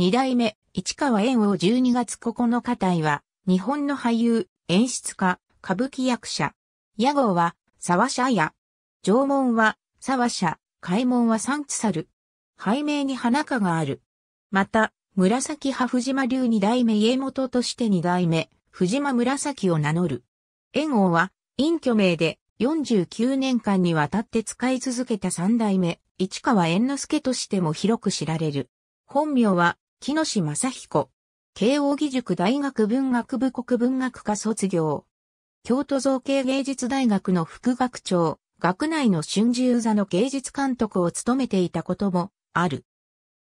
二代目、市川猿翁12月9日隊は、日本の俳優、演出家、歌舞伎役者。屋号は、沢社屋。縄文は、沢社、開門は三つ猿。背名に花花がある。また、紫葉藤間流二代目家元として二代目、藤間紫を名乗る。猿翁は、隠居名で、49年間にわたって使い続けた三代目、市川猿之助としても広く知られる。本名は、木野下正彦。慶應義塾大学文学部国文学科卒業。京都造形芸術大学の副学長、学内の春秋座の芸術監督を務めていたこともある。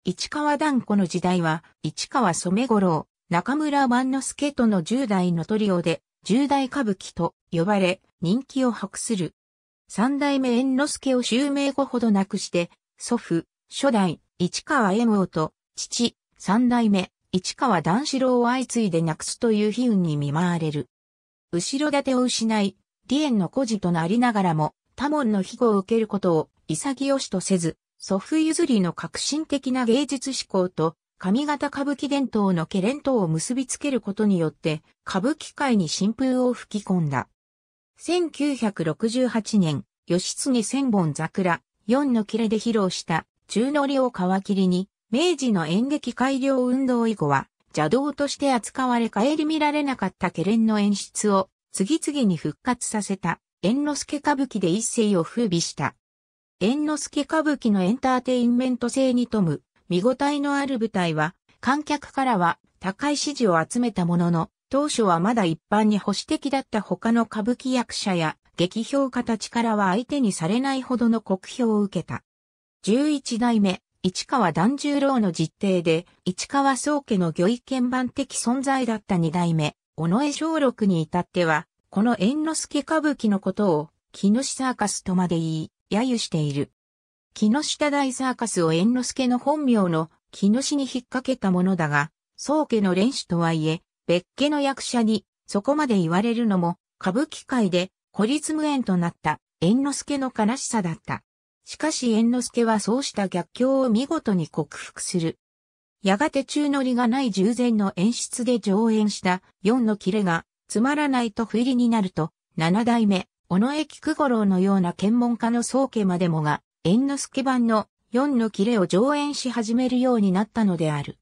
市川断子の時代は、市川染五郎、中村万之助との10代のトリオで、10代歌舞伎と呼ばれ、人気を博する。三代目猿之助を襲名後ほど亡くして、祖父、初代、市川猿翁と、父、三代目、市川段四郎を相次いでなくすという悲運に見舞われる。後ろ盾を失い、李園の孤児となりながらも、多門の庇護を受けることを潔しとせず、祖父譲りの革新的な芸術思考と、上方歌舞伎伝統のケレントを結びつけることによって、歌舞伎界に新風を吹き込んだ。1968年、吉経千本桜、四の切れで披露した、中乗りを皮切りに、明治の演劇改良運動以後は、邪道として扱われ帰り見られなかったケレンの演出を、次々に復活させた、猿之助歌舞伎で一世を風靡した。猿之助歌舞伎のエンターテインメント性に富む、見応えのある舞台は、観客からは高い支持を集めたものの、当初はまだ一般に保守的だった他の歌舞伎役者や、劇評家たちからは相手にされないほどの酷評を受けた。11代目、市川團十郎の実弟で、市川宗家の御意見番的存在だった二代目、尾上松緑に至っては、この猿之助歌舞伎のことを、木下サーカスとまで言い、揶揄している。木下大サーカスを猿之助の本名の木下に引っ掛けたものだが、宗家の連習とはいえ、別家の役者に、そこまで言われるのも、歌舞伎界で孤立無縁となった猿之助の悲しさだった。しかし猿之助はそうした逆境を見事に克服する。やがて宙乗りがない従前の演出で上演した四の切れがつまらないと不入りになると、七代目、尾上菊五郎のような検問家の宗家までもが、猿之助版の四の切れを上演し始めるようになったのである。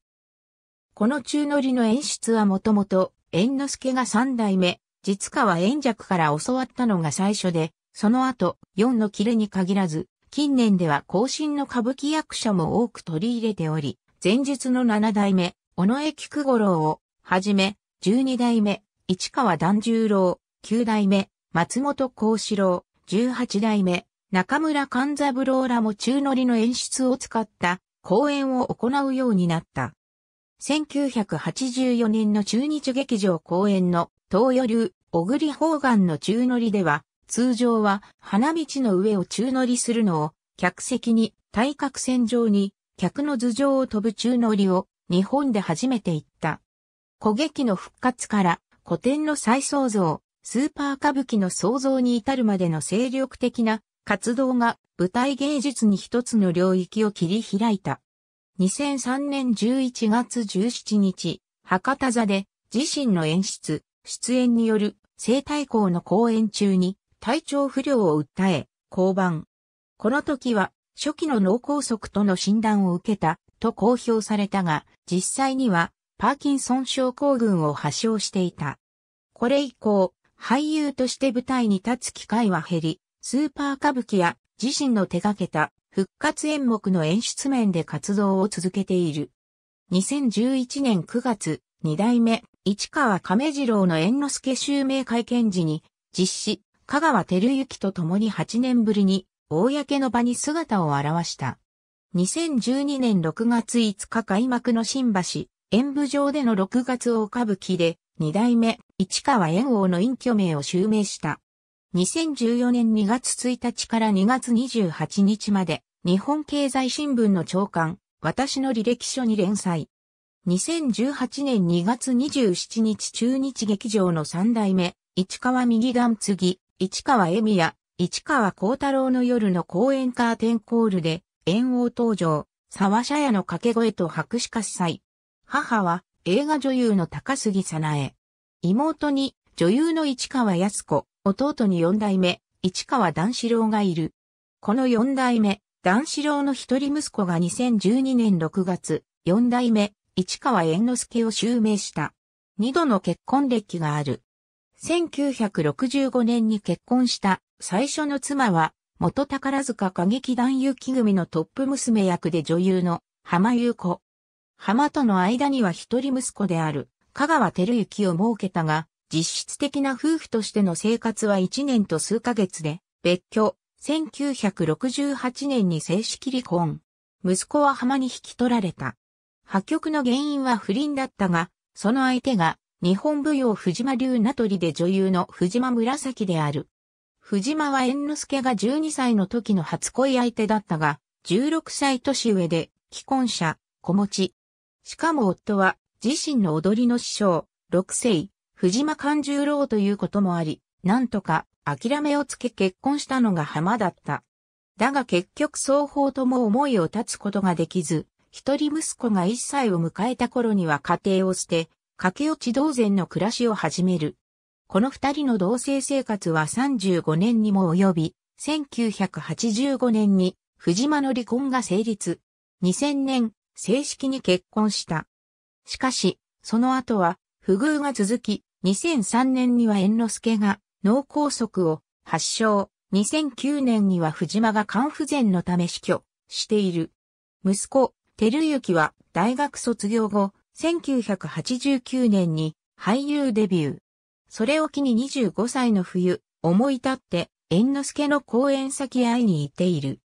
この宙乗りの演出はもともと、猿之助が三代目、実家は炎尺から教わったのが最初で、その後、四の切れに限らず、近年では後進の歌舞伎役者も多く取り入れており、前述の七代目、尾上菊五郎を、はじめ、十二代目、市川團十郎、九代目、松本幸四郎、十八代目、中村勘三郎らも中乗りの演出を使った公演を行うようになった。1984年の中日劇場公演の東予流、小栗方眼の中乗りでは、通常は花道の上を宙乗りするのを客席に対角線上に客の頭上を飛ぶ宙乗りを日本で初めて行った。古劇の復活から古典の再創造、スーパー歌舞伎の創造に至るまでの精力的な活動が舞台芸術に一つの領域を切り開いた。2003年11月17日、博多座で自身の演出、出演による生態校の公演中に体調不良を訴え、降板。この時は、初期の脳梗塞との診断を受けたと公表されたが、実際にはパーキンソン症候群を発症していた。これ以降、俳優として舞台に立つ機会は減り、スーパー歌舞伎や自身の手掛けた復活演目の演出面で活動を続けている。2011年9月、二代目、市川亀次郎の猿之助襲名会見時に、実施、香川照之と共に8年ぶりに、公の場に姿を現した。2012年6月5日開幕の新橋、演舞場での6月大歌舞伎で、二代目、市川猿王の隠居名を襲名した。2014年2月1日から2月28日まで、日本経済新聞の長官、私の履歴書に連載。2018年2月27日中日劇場の三代目、市川右段継ぎ、市川恵美や市川幸太郎の夜の公演カーテンコールで、演王登場、沢社屋の掛け声と白紙化祭。母は映画女優の高杉さなえ。妹に女優の市川康子、弟に四代目、市川段四郎がいる。この四代目、段四郎の一人息子が2012年6月、四代目、市川猿之助を襲名した。二度の結婚歴がある。1965年に結婚した最初の妻は、元宝塚歌劇団結城組のトップ娘役で女優の浜優子。浜との間には一人息子である香川照之を設けたが、実質的な夫婦としての生活は1年と数ヶ月で、別居、1968年に正式離婚。息子は浜に引き取られた。破局の原因は不倫だったが、その相手が日本舞踊藤間流名取で女優の藤間紫である。藤間は猿之助が12歳の時の初恋相手だったが、16歳年上で、既婚者、子持ち。しかも夫は、自身の踊りの師匠、六世、藤間勘十郎ということもあり、なんとか、諦めをつけ結婚したのが浜だった。だが結局双方とも思いを断つことができず、一人息子が一歳を迎えた頃には家庭を捨て、駆け落ち同然の暮らしを始める。この二人の同棲生活は35年にも及び、1985年に藤間の離婚が成立。2000年、正式に結婚した。しかし、その後は、不遇が続き、2003年には猿之助が脳梗塞を発症。2009年には藤間が肝不全のため死去している。息子、照之は大学卒業後、1989年に俳優デビュー。それを機に25歳の冬、思い立って猿之助の公演先会いに行っている。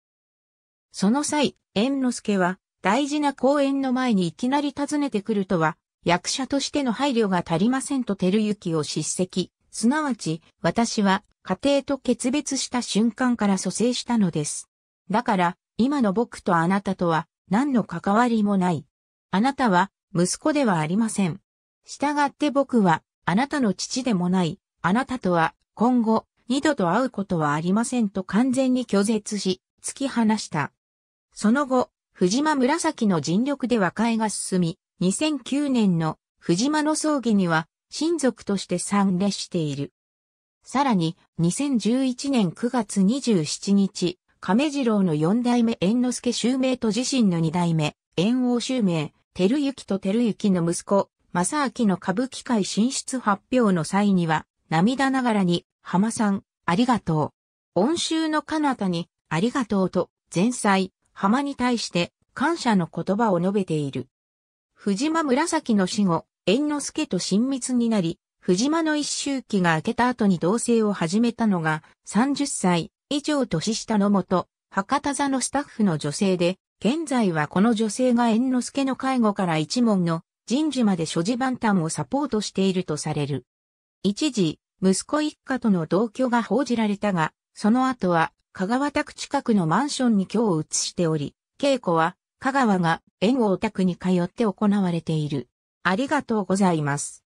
その際、猿之助は大事な公演の前にいきなり訪ねてくるとは、役者としての配慮が足りませんと照之を叱責。すなわち、私は家庭と決別した瞬間から蘇生したのです。だから、今の僕とあなたとは何の関わりもない。あなたは息子ではありません。したがって僕は、あなたの父でもない、あなたとは、今後、二度と会うことはありませんと完全に拒絶し、突き放した。その後、藤間紫の尽力で和解が進み、2009年の藤間の葬儀には、親族として参列している。さらに、2011年9月27日、亀次郎の四代目猿之助襲名と自身の二代目、猿王襲名、照之と照之の息子、正明の歌舞伎界進出発表の際には、涙ながらに、浜さん、ありがとう。恩衆の彼方に、ありがとうと、前妻、浜に対して、感謝の言葉を述べている。藤間紫の死後、猿之助と親密になり、藤間の一周期が明けた後に同棲を始めたのが、30歳以上年下のもと、博多座のスタッフの女性で、現在はこの女性が猿之助の介護から一門の人事まで所持万端をサポートしているとされる。一時、息子一家との同居が報じられたが、その後は、香川宅近くのマンションに居を移しており、稽古は、香川が、縁を宅に通って行われている。ありがとうございます。